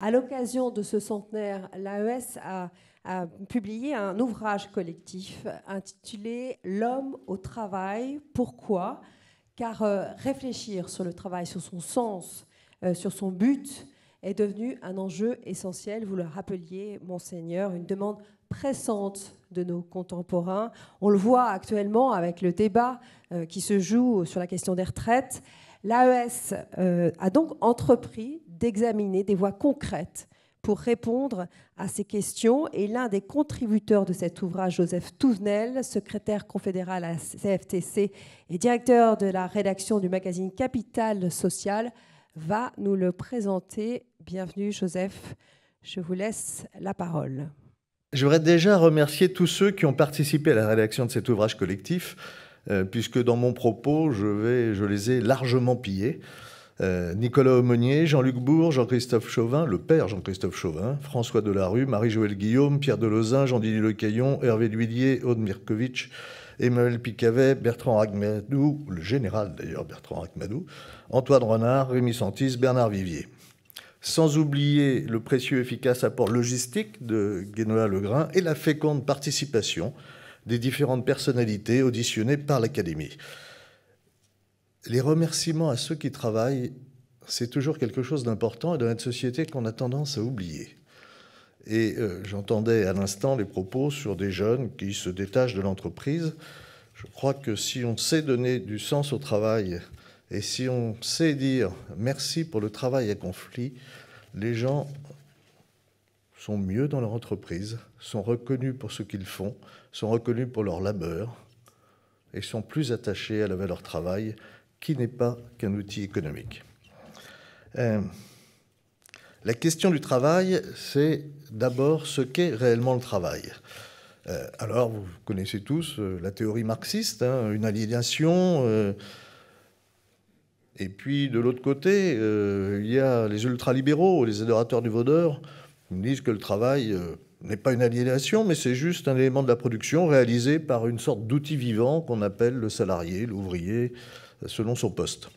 À l'occasion de ce centenaire, l'AES a, publié un ouvrage collectif intitulé L'homme au travail. Pourquoi Car euh, réfléchir sur le travail, sur son sens, euh, sur son but, est devenu un enjeu essentiel. Vous le rappeliez, monseigneur, une demande pressante de nos contemporains. On le voit actuellement avec le débat euh, qui se joue sur la question des retraites. L'AES a donc entrepris d'examiner des voies concrètes pour répondre à ces questions. Et l'un des contributeurs de cet ouvrage, Joseph Touvenel, secrétaire confédéral à la CFTC et directeur de la rédaction du magazine Capital Social, va nous le présenter. Bienvenue, Joseph. Je vous laisse la parole. Je voudrais déjà remercier tous ceux qui ont participé à la rédaction de cet ouvrage collectif, euh, puisque dans mon propos, je, vais, je les ai largement pillés. Euh, Nicolas Aumonier, Jean-Luc Bourg, Jean-Christophe Chauvin, le père Jean-Christophe Chauvin, François Delarue, Marie-Joëlle Guillaume, Pierre Delozin, Jean-Denis Lecaillon, Hervé Lhuillier, Aude Mirkovitch, Emmanuel Picavet, Bertrand Ragmadou, le général d'ailleurs Bertrand Ragmadou, Antoine Renard, Rémi Santis, Bernard Vivier. Sans oublier le précieux efficace apport logistique de Guénola Legrain et la féconde participation des différentes personnalités auditionnées par l'Académie les remerciements à ceux qui travaillent, c'est toujours quelque chose d'important et dans notre société qu'on a tendance à oublier. Et euh, j'entendais à l'instant les propos sur des jeunes qui se détachent de l'entreprise. Je crois que si on sait donner du sens au travail et si on sait dire merci pour le travail à conflit, les gens sont mieux dans leur entreprise, sont reconnus pour ce qu'ils font, sont reconnus pour leur labeur et sont plus attachés à la valeur travail qui n'est pas qu'un outil économique. Euh, la question du travail, c'est d'abord ce qu'est réellement le travail. Euh, alors, vous connaissez tous euh, la théorie marxiste, hein, une aliénation. et puis, de l'autre côté, il y a les ultralibéraux, les adorateurs du vaudeur, qui disent que le travail n'est pas une aliénation, mais c'est juste un élément de la production réalisé par une sorte d'outil vivant qu'on appelle le salarié, l'ouvrier, selon son poste.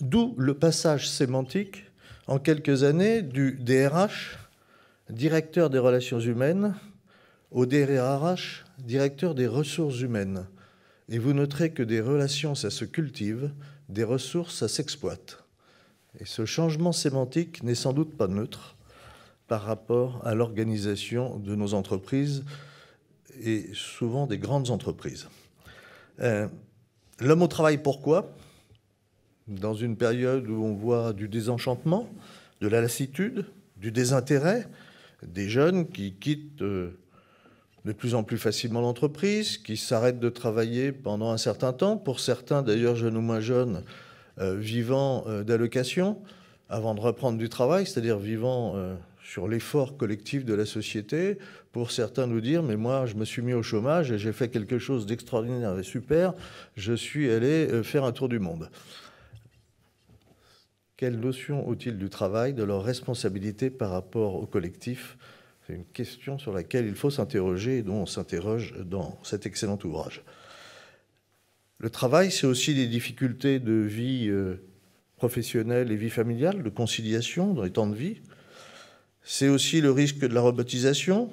D'où le passage sémantique en quelques années du DRH, directeur des relations humaines, au DRH, directeur des ressources humaines. Et vous noterez que des relations, ça se cultive, des ressources, ça s'exploite. Et ce changement sémantique n'est sans doute pas neutre par rapport à l'organisation de nos entreprises et souvent des grandes entreprises. Euh, L'homme au travail, pourquoi Dans une période où on voit du désenchantement, de la lassitude, du désintérêt, des jeunes qui quittent euh, de plus en plus facilement l'entreprise, qui s'arrêtent de travailler pendant un certain temps, pour certains d'ailleurs jeunes ou moins jeunes, euh, vivant euh, d'allocations avant de reprendre du travail, c'est-à-dire vivant sur l'effort collectif de la société, pour certains nous dire, mais moi, je me suis mis au chômage et j'ai fait quelque chose d'extraordinaire et super, je suis allé euh, faire un tour du monde. Quelle notion ont-ils du travail, de leur responsabilité par rapport au collectif C'est une question sur laquelle il faut s'interroger et dont on s'interroge dans cet excellent ouvrage. Le travail, c'est aussi des difficultés de vie euh, professionnelle et vie familiale, de conciliation dans les temps de vie. C'est aussi le risque de la robotisation.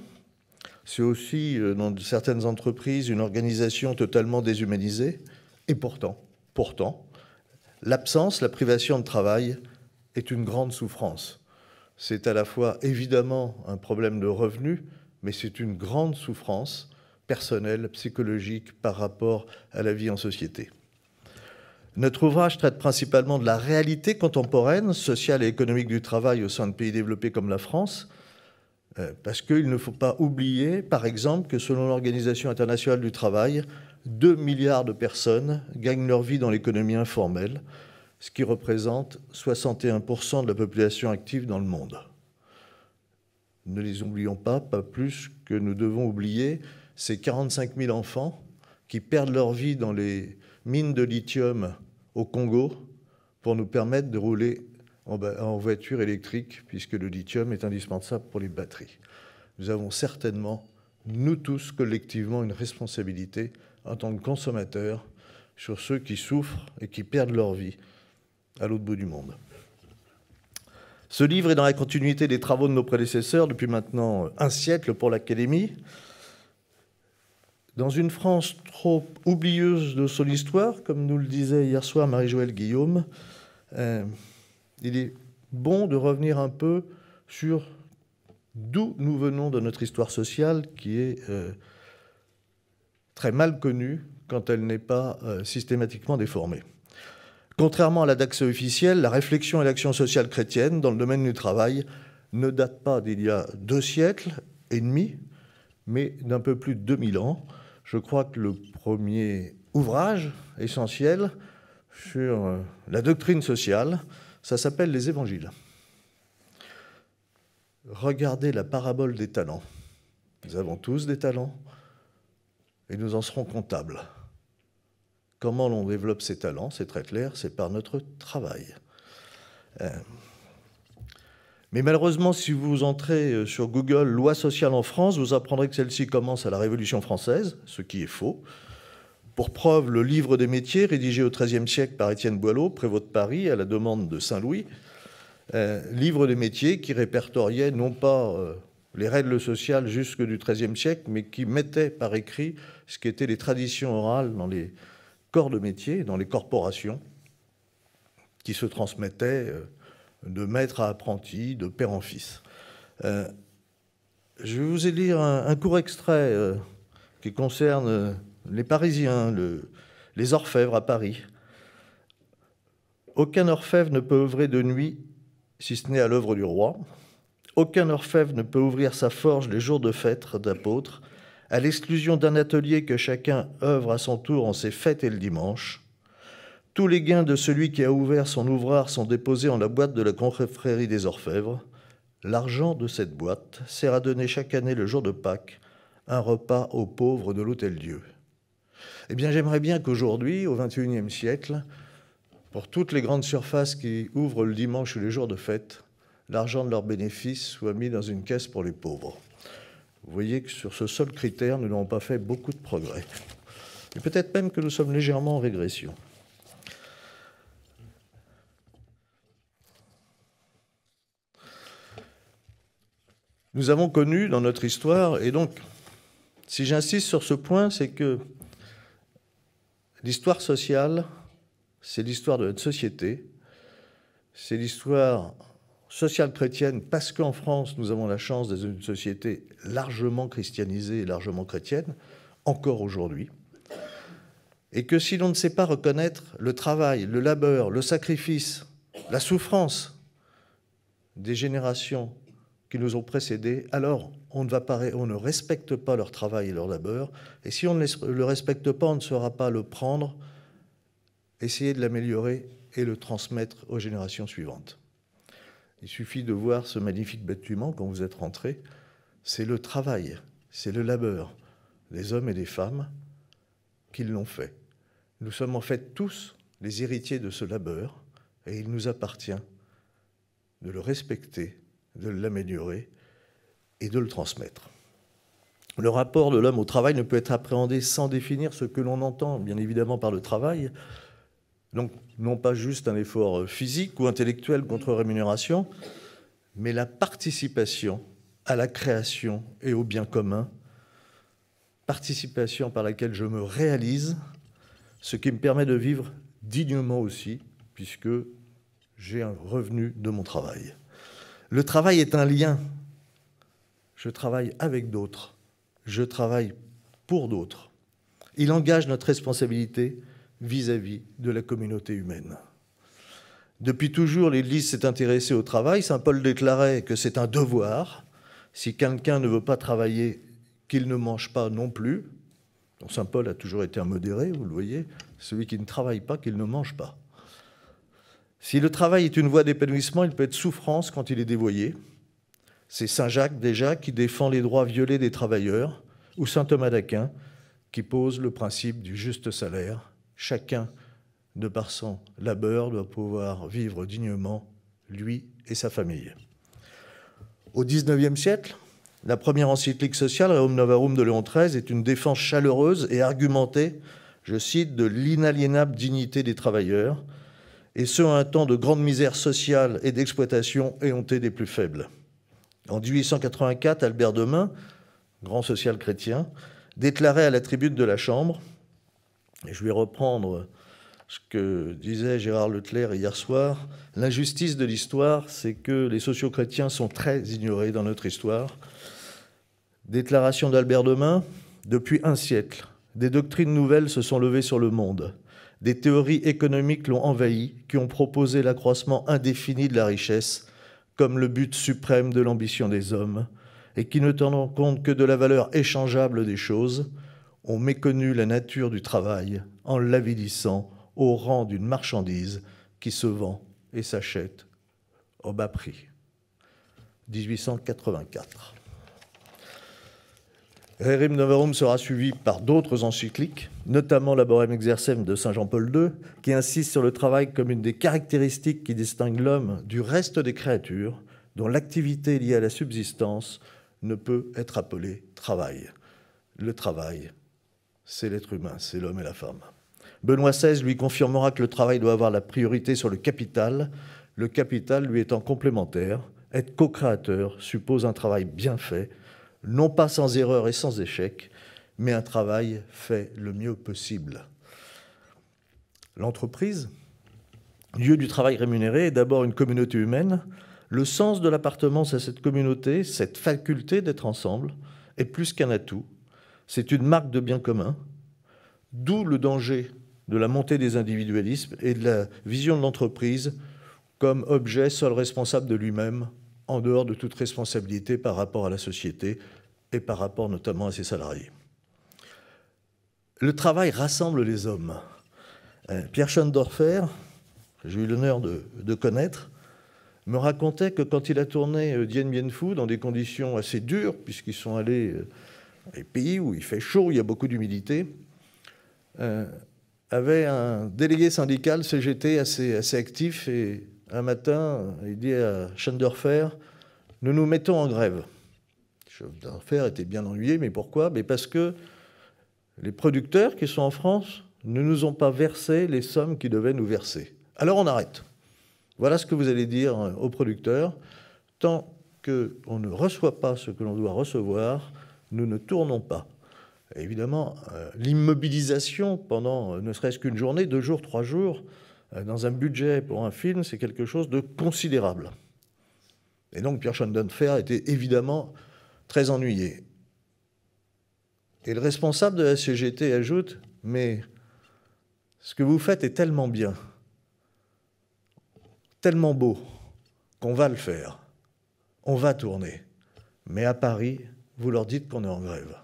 C'est aussi, euh, dans certaines entreprises, une organisation totalement déshumanisée. Et pourtant, pourtant, l'absence, la privation de travail est une grande souffrance. C'est à la fois évidemment un problème de revenus, mais c'est une grande souffrance personnelle, psychologique par rapport à la vie en société. Notre ouvrage traite principalement de la réalité contemporaine, sociale et économique du travail au sein de pays développés comme la France, euh, parce qu'il ne faut pas oublier, par exemple, que selon l'Organisation internationale du travail, 2 milliards de personnes gagnent leur vie dans l'économie informelle, ce qui représente 61% de la population active dans le monde. Ne les oublions pas, pas plus que nous devons oublier ces 45 000 enfants qui perdent leur vie dans les mines de lithium au Congo pour nous permettre de rouler en, voiture électrique, puisque le lithium est indispensable pour les batteries. Nous avons certainement, nous tous collectivement, une responsabilité en tant que consommateurs sur ceux qui souffrent et qui perdent leur vie à l'autre bout du monde. Ce livre est dans la continuité des travaux de nos prédécesseurs depuis maintenant un siècle pour l'Académie. Dans une France trop oublieuse de son histoire, comme nous le disait hier soir Marie-Joëlle Guillaume, euh, il est bon de revenir un peu sur d'où nous venons de notre histoire sociale qui est euh, très mal connue quand elle n'est pas euh, systématiquement déformée. Contrairement à la DAX officielle, la réflexion et l'action sociale chrétienne dans le domaine du travail ne datent pas d'il y a deux siècles et demi, mais d'un peu plus de 2000 ans, je crois que le premier ouvrage essentiel sur euh, la doctrine sociale, ça s'appelle les évangiles. Regardez la parabole des talents. Nous avons tous des talents et nous en serons comptables. Comment l'on développe ses talents, c'est très clair, c'est par notre travail. Euh, mais malheureusement, si vous entrez euh, sur Google loi sociale en France, vous apprendrez que celle-ci commence à la Révolution française, ce qui est faux. Pour preuve, le livre des métiers, rédigé au XIIIe siècle par Étienne Boileau, prévôt de Paris, à la demande de Saint-Louis, euh, livre des métiers qui répertoriait non pas euh, les règles sociales jusque du XIIIe siècle, mais qui mettait par écrit ce qu'étaient les traditions orales dans les corps de métier, dans les corporations, qui se transmettaient de maître à apprenti, de père en fils. Euh, je vais vous lire un, court extrait euh, qui concerne euh, les Parisiens, les orfèvres à Paris. Aucun orfèvre ne peut œuvrer de nuit, si ce n'est à l'œuvre du roi. Aucun orfèvre ne peut ouvrir sa forge les jours de fête d'apôtre, à l'exclusion d'un atelier que chacun œuvre à son tour en ses fêtes et le dimanche. Tous les gains de celui qui a ouvert son ouvrage sont déposés en la boîte de la confrérie des orfèvres. L'argent de cette boîte sert à donner chaque année le jour de Pâques un repas aux pauvres de l'Hôtel-Dieu. Eh bien, j'aimerais bien qu'aujourd'hui, au XXIe siècle, pour toutes les grandes surfaces qui ouvrent le dimanche ou les jours de fête, l'argent de leurs bénéfices soit mis dans une caisse pour les pauvres. Vous voyez que sur ce seul critère, nous n'avons pas fait beaucoup de progrès. Et peut-être même que nous sommes légèrement en régression. nous avons connu dans notre histoire. Et donc, si j'insiste sur ce point, c'est que l'histoire sociale, c'est l'histoire de notre société, c'est l'histoire sociale chrétienne, parce qu'en France, nous avons la chance d'être une société largement christianisée et largement chrétienne, encore aujourd'hui. Et que si l'on ne sait pas reconnaître le travail, le labeur, le sacrifice, la souffrance des générations nous ont précédés, alors on ne, va pas, on ne respecte pas leur travail et leur labeur. Et si on ne le respecte pas, on ne saura pas le prendre, essayer de l'améliorer et le transmettre aux générations suivantes. Il suffit de voir ce magnifique bâtiment quand vous êtes rentré. C'est le travail, c'est le labeur des hommes et des femmes qui l'ont fait. Nous sommes en fait tous les héritiers de ce labeur et il nous appartient de le respecter de l'améliorer et de le transmettre. Le rapport de l'homme au travail ne peut être appréhendé sans définir ce que l'on entend, bien évidemment, par le travail. Donc, non pas juste un effort physique ou intellectuel contre rémunération, mais la participation à la création et au bien commun, participation par laquelle je me réalise, ce qui me permet de vivre dignement aussi, puisque j'ai un revenu de mon travail. Le travail est un lien. Je travaille avec d'autres. Je travaille pour d'autres. Il engage notre responsabilité vis-à-vis de la communauté humaine. Depuis toujours, l'Église s'est intéressée au travail. Saint Paul déclarait que c'est un devoir. Si quelqu'un ne veut pas travailler, qu'il ne mange pas non plus. Saint Paul a toujours été un modéré, vous le voyez. Celui qui ne travaille pas, qu'il ne mange pas. Si le travail est une voie d'épanouissement, il peut être souffrance quand il est dévoyé. C'est Saint Jacques déjà qui défend les droits violés des travailleurs, ou Saint Thomas d'Aquin qui pose le principe du juste salaire. Chacun, de par son labeur, doit pouvoir vivre dignement, lui et sa famille. Au XIXe siècle, la première encyclique sociale, Rerum Novarum de Léon XIII, est une défense chaleureuse et argumentée, je cite, de l'inaliénable dignité des travailleurs, et ce, à un temps de grande misère sociale et d'exploitation éhontée des plus faibles. En 1884, Albert Demain, grand social chrétien, déclarait à la tribune de la Chambre, et je vais reprendre ce que disait Gérard Leclerc hier soir, l'injustice de l'histoire, c'est que les sociaux-chrétiens sont très ignorés dans notre histoire. Déclaration d'Albert Demain, depuis un siècle, des doctrines nouvelles se sont levées sur le monde. Des théories économiques l'ont envahi, qui ont proposé l'accroissement indéfini de la richesse comme le but suprême de l'ambition des hommes, et qui ne tenant compte que de la valeur échangeable des choses, ont méconnu la nature du travail en l'avidissant au rang d'une marchandise qui se vend et s'achète au bas prix. 1884. Rerum Novarum sera suivi par d'autres encycliques, notamment la Exercem de Saint Jean-Paul II, qui insiste sur le travail comme une des caractéristiques qui distingue l'homme du reste des créatures, dont l'activité liée à la subsistance ne peut être appelée travail. Le travail, c'est l'être humain, c'est l'homme et la femme. Benoît XVI lui confirmera que le travail doit avoir la priorité sur le capital, le capital lui étant complémentaire. Être co-créateur suppose un travail bien fait, non pas sans erreur et sans échec, mais un travail fait le mieux possible. L'entreprise, lieu du travail rémunéré, est d'abord une communauté humaine. Le sens de l'appartenance à cette communauté, cette faculté d'être ensemble, est plus qu'un atout. C'est une marque de bien commun, d'où le danger de la montée des individualismes et de la vision de l'entreprise comme objet seul responsable de lui-même, en dehors de toute responsabilité par rapport à la société, par rapport notamment à ses salariés. Le travail rassemble les hommes. Euh, Pierre Schoendorfer, que j'ai eu l'honneur de, connaître, me racontait que quand il a tourné euh, Dien Bien Phu dans des conditions assez dures, puisqu'ils sont allés euh, dans les pays où il fait chaud, il y a beaucoup d'humidité, avait un délégué syndical CGT assez, assez actif et un matin, il dit à Schoendorfer, nous nous mettons en grève. D'un d'affaires était bien ennuyé, mais pourquoi mais Parce que les producteurs qui sont en France ne nous ont pas versé les sommes qu'ils devaient nous verser. Alors on arrête. Voilà ce que vous allez dire hein, aux producteurs. Tant qu'on ne reçoit pas ce que l'on doit recevoir, nous ne tournons pas. évidemment, euh, l'immobilisation pendant euh, ne serait-ce qu'une journée, deux jours, trois jours, euh, dans un budget pour un film, c'est quelque chose de considérable. Et donc Pierre Faire était évidemment très ennuyé. Et le responsable de la CGT ajoute, mais ce que vous faites est tellement bien, tellement beau, qu'on va le faire. On va tourner. Mais à Paris, vous leur dites qu'on est en grève.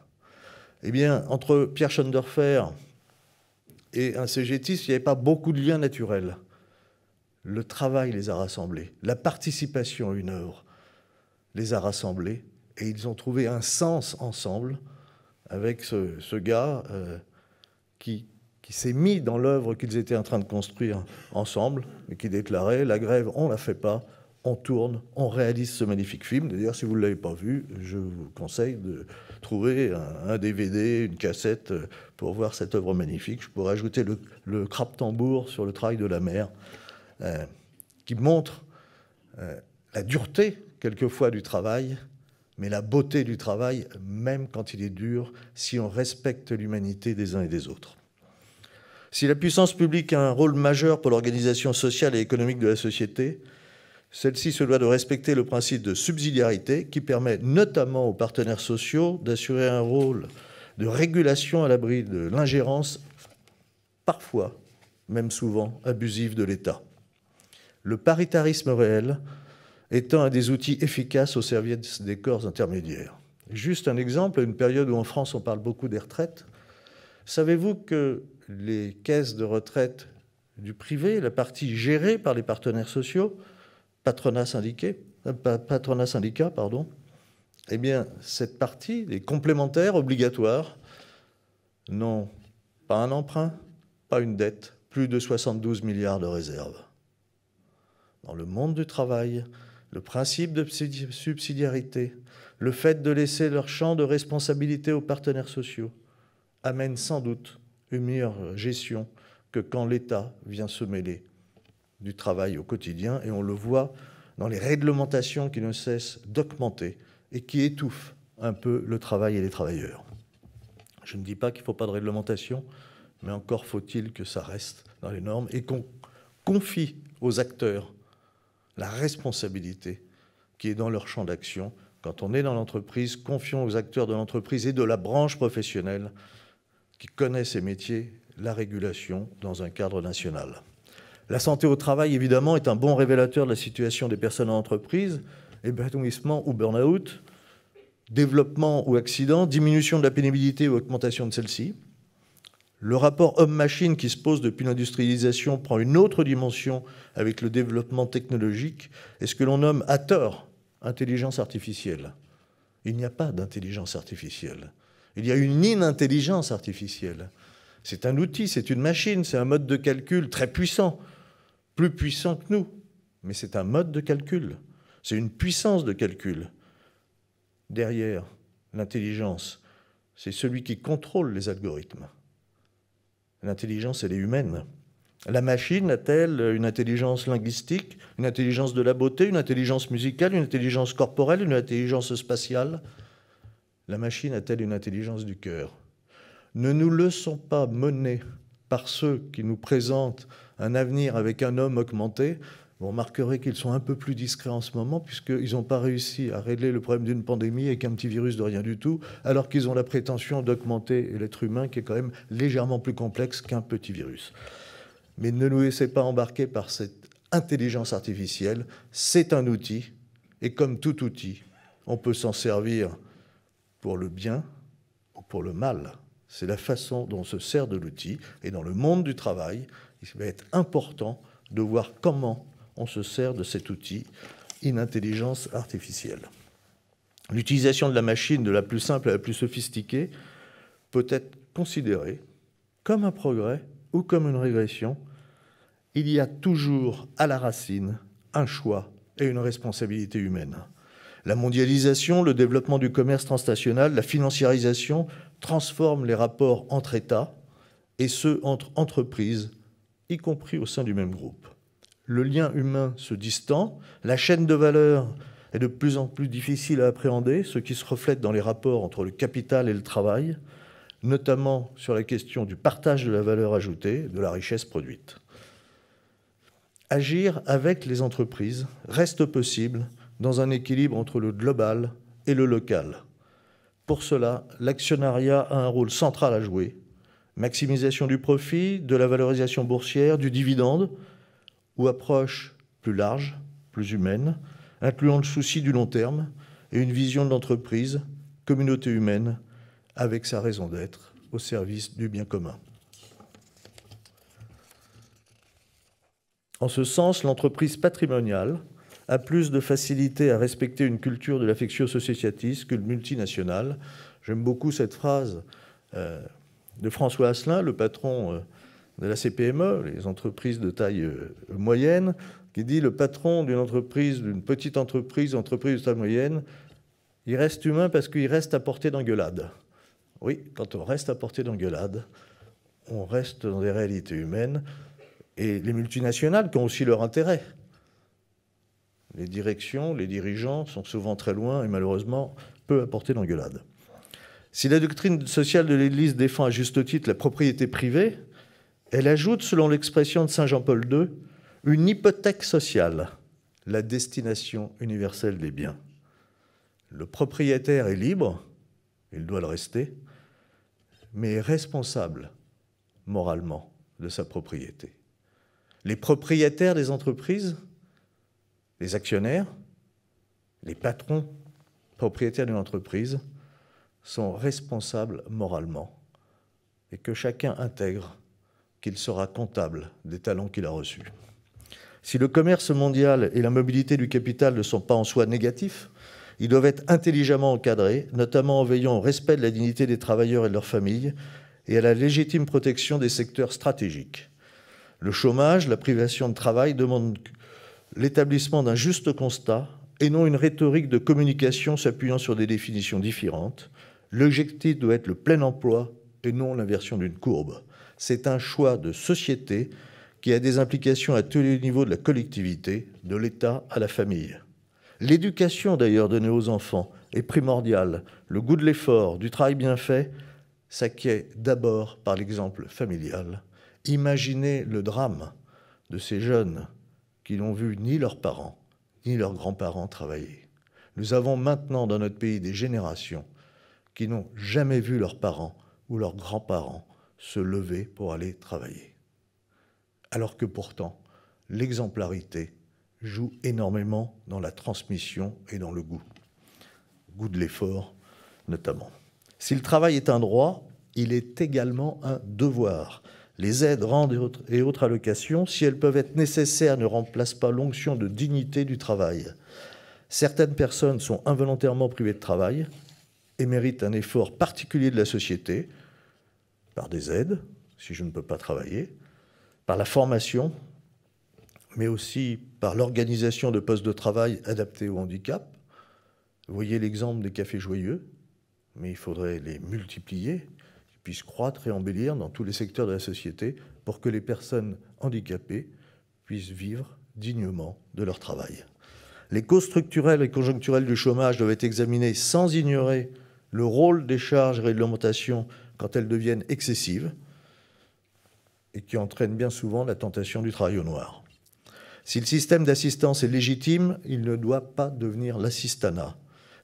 Eh bien, entre Pierre Schonderfer et un CGTiste, il n'y avait pas beaucoup de liens naturels. Le travail les a rassemblés, la participation à une œuvre les a rassemblés, et ils ont trouvé un sens ensemble avec ce, gars euh, qui, s'est mis dans l'œuvre qu'ils étaient en train de construire ensemble, et qui déclarait La grève, on la fait pas, on tourne, on réalise ce magnifique film. D'ailleurs, si vous ne l'avez pas vu, je vous conseille de trouver un, DVD, une cassette euh, pour voir cette œuvre magnifique. Je pourrais ajouter le, le crabe-tambour sur le travail de la mer, euh, qui montre la dureté, quelquefois, du travail mais la beauté du travail, même quand il est dur, si on respecte l'humanité des uns et des autres. Si la puissance publique a un rôle majeur pour l'organisation sociale et économique de la société, celle-ci se doit de respecter le principe de subsidiarité qui permet notamment aux partenaires sociaux d'assurer un rôle de régulation à l'abri de l'ingérence, parfois, même souvent, abusive de l'État. Le paritarisme réel étant un des outils efficaces au service des corps intermédiaires. Juste un exemple, une période où en France on parle beaucoup des retraites, savez-vous que les caisses de retraite du privé, la partie gérée par les partenaires sociaux, patronat syndiqué, euh, patronat syndicat, pardon, eh bien, cette partie, les complémentaires obligatoires, n'ont pas un emprunt, pas une dette, plus de 72 milliards de réserves. Dans le monde du travail, le principe de subsidiarité, le fait de laisser leur champ de responsabilité aux partenaires sociaux, amène sans doute une meilleure gestion que quand l'État vient se mêler du travail au quotidien, et on le voit dans les réglementations qui ne cessent d'augmenter et qui étouffent un peu le travail et les travailleurs. Je ne dis pas qu'il ne faut pas de réglementation, mais encore faut-il que ça reste dans les normes et qu'on confie aux acteurs la responsabilité qui est dans leur champ d'action. Quand on est dans l'entreprise, confiant aux acteurs de l'entreprise et de la branche professionnelle qui connaissent ces métiers la régulation dans un cadre national. La santé au travail, évidemment, est un bon révélateur de la situation des personnes en entreprise, épanouissement ou burn-out, développement ou accident, diminution de la pénibilité ou augmentation de celle-ci. Le rapport homme-machine qui se pose depuis l'industrialisation prend une autre dimension avec le développement technologique et ce que l'on nomme à tort intelligence artificielle. Il n'y a pas d'intelligence artificielle. Il y a une inintelligence artificielle. C'est un outil, c'est une machine, c'est un mode de calcul très puissant, plus puissant que nous, mais c'est un mode de calcul, c'est une puissance de calcul. Derrière l'intelligence, c'est celui qui contrôle les algorithmes. L'intelligence, elle est humaine. La machine a-t-elle une intelligence linguistique, une intelligence de la beauté, une intelligence musicale, une intelligence corporelle, une intelligence spatiale La machine a-t-elle une intelligence du cœur Ne nous laissons pas mener par ceux qui nous présentent un avenir avec un homme augmenté vous remarquerez qu'ils sont un peu plus discrets en ce moment, puisqu'ils n'ont pas réussi à régler le problème d'une pandémie avec un petit virus de rien du tout, alors qu'ils ont la prétention d'augmenter l'être humain, qui est quand même légèrement plus complexe qu'un petit virus. Mais ne nous laissez pas embarquer par cette intelligence artificielle. C'est un outil, et comme tout outil, on peut s'en servir pour le bien ou pour le mal. C'est la façon dont on se sert de l'outil. Et dans le monde du travail, il va être important de voir comment on se sert de cet outil, une intelligence artificielle. L'utilisation de la machine, de la plus simple à la plus sophistiquée, peut être considérée comme un progrès ou comme une régression. Il y a toujours à la racine un choix et une responsabilité humaine. La mondialisation, le développement du commerce transnational, la financiarisation transforment les rapports entre États et ceux entre entreprises, y compris au sein du même groupe le lien humain se distend, la chaîne de valeur est de plus en plus difficile à appréhender, ce qui se reflète dans les rapports entre le capital et le travail, notamment sur la question du partage de la valeur ajoutée, de la richesse produite. Agir avec les entreprises reste possible dans un équilibre entre le global et le local. Pour cela, l'actionnariat a un rôle central à jouer. Maximisation du profit, de la valorisation boursière, du dividende, approche plus large, plus humaine, incluant le souci du long terme et une vision de l'entreprise, communauté humaine, avec sa raison d'être, au service du bien commun. En ce sens, l'entreprise patrimoniale a plus de facilité à respecter une culture de l'affection societatis que le multinational. J'aime beaucoup cette phrase euh, de François Asselin, le patron euh, de la CPME, les entreprises de taille euh, moyenne, qui dit le patron d'une entreprise, d'une petite entreprise, entreprise de taille moyenne, il reste humain parce qu'il reste à portée d'engueulade. Oui, quand on reste à portée d'engueulade, on reste dans des réalités humaines. Et les multinationales qui ont aussi leur intérêt. Les directions, les dirigeants sont souvent très loin et malheureusement peu à portée d'engueulade. Si la doctrine sociale de l'Église défend à juste titre la propriété privée, elle ajoute, selon l'expression de Saint Jean-Paul II, une hypothèque sociale, la destination universelle des biens. Le propriétaire est libre, il doit le rester, mais est responsable moralement de sa propriété. Les propriétaires des entreprises, les actionnaires, les patrons propriétaires d'une entreprise sont responsables moralement et que chacun intègre qu'il sera comptable des talents qu'il a reçus. Si le commerce mondial et la mobilité du capital ne sont pas en soi négatifs, ils doivent être intelligemment encadrés, notamment en veillant au respect de la dignité des travailleurs et de leurs familles et à la légitime protection des secteurs stratégiques. Le chômage, la privation de travail demandent l'établissement d'un juste constat et non une rhétorique de communication s'appuyant sur des définitions différentes. L'objectif doit être le plein emploi et non l'inversion d'une courbe c'est un choix de société qui a des implications à tous les niveaux de la collectivité, de l'État à la famille. L'éducation d'ailleurs donnée aux enfants est primordiale. Le goût de l'effort, du travail bien fait, s'acquiert d'abord par l'exemple familial. Imaginez le drame de ces jeunes qui n'ont vu ni leurs parents, ni leurs grands-parents travailler. Nous avons maintenant dans notre pays des générations qui n'ont jamais vu leurs parents ou leurs grands-parents se lever pour aller travailler. Alors que pourtant, l'exemplarité joue énormément dans la transmission et dans le goût. Goût de l'effort, notamment. Si le travail est un droit, il est également un devoir. Les aides, rentes et autres allocations, si elles peuvent être nécessaires, ne remplacent pas l'onction de dignité du travail. Certaines personnes sont involontairement privées de travail et méritent un effort particulier de la société, par des aides, si je ne peux pas travailler, par la formation, mais aussi par l'organisation de postes de travail adaptés au handicap. Vous voyez l'exemple des cafés joyeux, mais il faudrait les multiplier, qu'ils puissent croître et embellir dans tous les secteurs de la société pour que les personnes handicapées puissent vivre dignement de leur travail. Les causes structurelles et conjoncturelles du chômage doivent être examinées sans ignorer le rôle des charges et réglementations quand elles deviennent excessives et qui entraînent bien souvent la tentation du travail au noir. Si le système d'assistance est légitime, il ne doit pas devenir l'assistanat.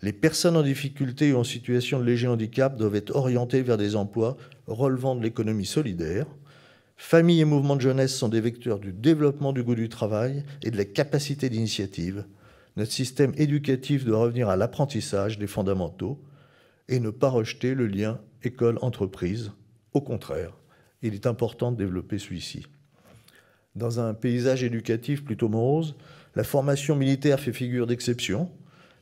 Les personnes en difficulté ou en situation de léger handicap doivent être orientées vers des emplois relevant de l'économie solidaire. Familles et mouvements de jeunesse sont des vecteurs du développement du goût du travail et de la capacité d'initiative. Notre système éducatif doit revenir à l'apprentissage des fondamentaux, et ne pas rejeter le lien école-entreprise. Au contraire, il est important de développer celui-ci. Dans un paysage éducatif plutôt morose, la formation militaire fait figure d'exception.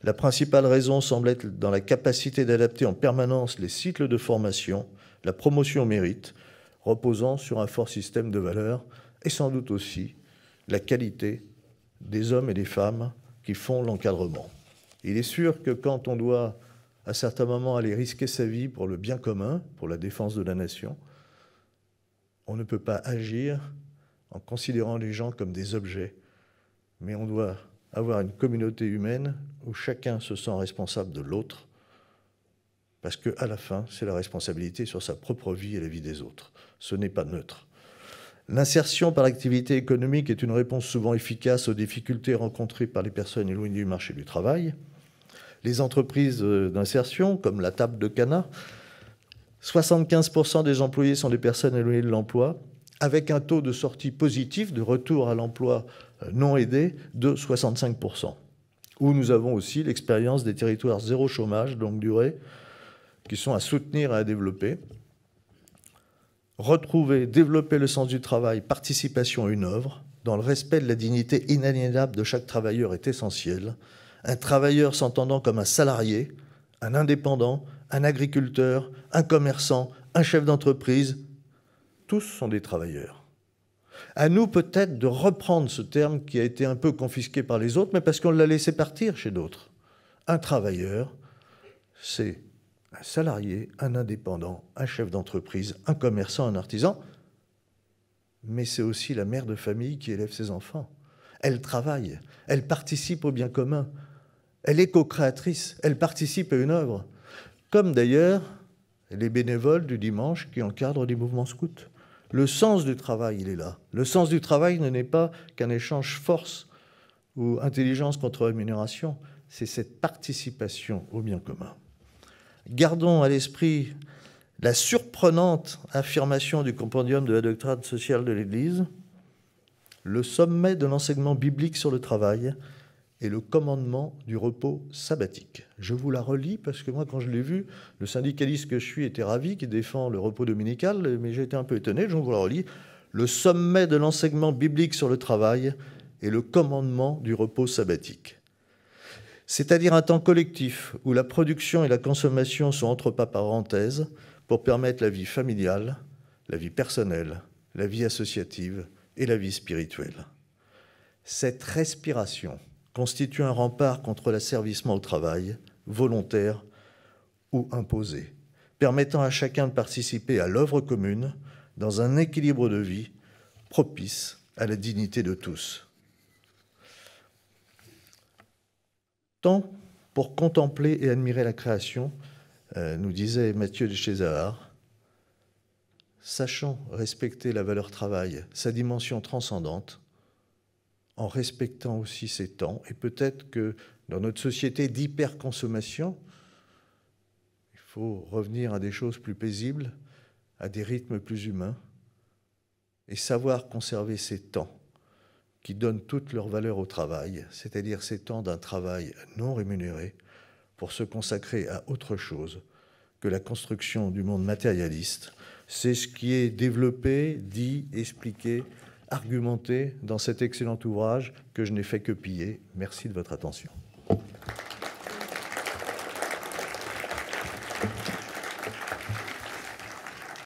La principale raison semble être dans la capacité d'adapter en permanence les cycles de formation, la promotion au mérite, reposant sur un fort système de valeurs, et sans doute aussi la qualité des hommes et des femmes qui font l'encadrement. Il est sûr que quand on doit à certains moments aller risquer sa vie pour le bien commun, pour la défense de la nation. On ne peut pas agir en considérant les gens comme des objets, mais on doit avoir une communauté humaine où chacun se sent responsable de l'autre, parce qu'à la fin, c'est la responsabilité sur sa propre vie et la vie des autres. Ce n'est pas neutre. L'insertion par l'activité économique est une réponse souvent efficace aux difficultés rencontrées par les personnes éloignées du marché du travail les entreprises euh, d'insertion, comme la table de Cana, 75% des employés sont des personnes éloignées de l'emploi, avec un taux de sortie positif, de retour à l'emploi euh, non aidé, de 65%. Où nous avons aussi l'expérience des territoires zéro chômage, longue durée, qui sont à soutenir et à développer. Retrouver, développer le sens du travail, participation à une œuvre, dans le respect de la dignité inaliénable de chaque travailleur est essentiel un travailleur s'entendant comme un salarié, un indépendant, un agriculteur, un commerçant, un chef d'entreprise, tous sont des travailleurs. À nous peut-être de reprendre ce terme qui a été un peu confisqué par les autres, mais parce qu'on l'a laissé partir chez d'autres. Un travailleur, c'est un salarié, un indépendant, un chef d'entreprise, un commerçant, un artisan, mais c'est aussi la mère de famille qui élève ses enfants. Elle travaille, elle participe au bien commun, elle est co-créatrice, elle participe à une œuvre. Comme d'ailleurs les bénévoles du dimanche qui encadrent des mouvements scouts. Le sens du travail, il est là. Le sens du travail ne n'est pas qu'un échange force ou intelligence contre rémunération, c'est cette participation au bien commun. Gardons à l'esprit la surprenante affirmation du compendium de la doctrine sociale de l'Église, le sommet de l'enseignement biblique sur le travail, et le commandement du repos sabbatique. Je vous la relis parce que moi, quand je l'ai vu, le syndicaliste que je suis était ravi qui défend le repos dominical, mais j'ai été un peu étonné, je vous la relis. Le sommet de l'enseignement biblique sur le travail est le commandement du repos sabbatique. C'est-à-dire un temps collectif où la production et la consommation sont entre pas parenthèses pour permettre la vie familiale, la vie personnelle, la vie associative et la vie spirituelle. Cette respiration, constitue un rempart contre l'asservissement au travail, volontaire ou imposé, permettant à chacun de participer à l'œuvre commune dans un équilibre de vie propice à la dignité de tous. Tant pour contempler et admirer la création, euh, nous disait Mathieu de Chézard, sachant respecter la valeur travail, sa dimension transcendante, en respectant aussi ces temps. Et peut-être que dans notre société d'hyperconsommation, il faut revenir à des choses plus paisibles, à des rythmes plus humains, et savoir conserver ces temps qui donnent toute leur valeur au travail, c'est-à-dire ces temps d'un travail non rémunéré, pour se consacrer à autre chose que la construction du monde matérialiste. C'est ce qui est développé, dit, expliqué argumenté dans cet excellent ouvrage que je n'ai fait que piller. Merci de votre attention.